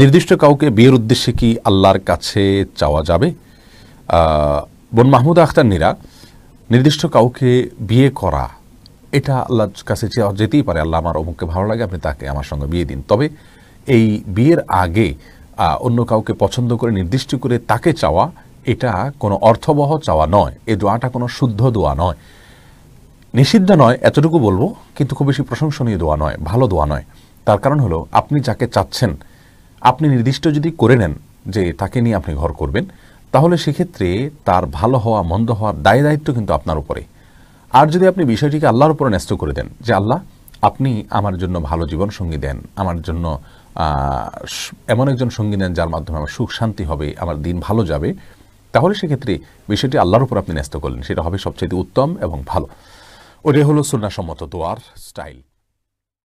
নির্দিষ্ট কাউকে বিয়ের উদ্দেশ্যে কি আল্লাহর কাছে চাওয়া যাবে বোন মাহমুদ আখতার নিরা নির্দিষ্ট কাউকে বিয়ে করা এটা আল্লাহর কাছে চাওয়া যেতেই পারে আল্লাহ আমার অমুককে ভালো লাগে আপনি তাকে আমার সঙ্গে বিয়ে দিন তবে এই বিয়ের আগে অন্য কাউকে পছন্দ করে নির্দিষ্ট করে তাকে চাওয়া এটা কোনো অর্থবহ চাওয়া নয় এ দোয়াটা কোনো শুদ্ধ দোয়া নয় নিষিদ্ধ নয় এতটুকু বলবো কিন্তু খুব বেশি প্রশংসনীয় দোয়া নয় ভালো দোয়া নয় তার কারণ হলো আপনি যাকে চাচ্ছেন আপনি নির্দিষ্ট যদি করে নেন যে তাকে নিয়ে আপনি ঘর করবেন তাহলে সেক্ষেত্রে তার ভালো হওয়া মন্দ হওয়ার দায় দায়িত্ব কিন্তু আপনার উপরে আর যদি আপনি বিষয়টিকে আল্লাহর উপরে ন্যস্ত করে দেন যে আল্লাহ আপনি আমার জন্য ভালো জীবন সঙ্গী দেন আমার জন্য এমন একজন সঙ্গী দেন যার মাধ্যমে আমার সুখ শান্তি হবে আমার দিন ভালো যাবে তাহলে সেক্ষেত্রে বিষয়টি আল্লাহর উপর আপনি ন্যস্ত করলেন সেটা হবে সবচেয়ে উত্তম এবং ভালো ওটাই হলো সম্মত দোয়ার স্টাইল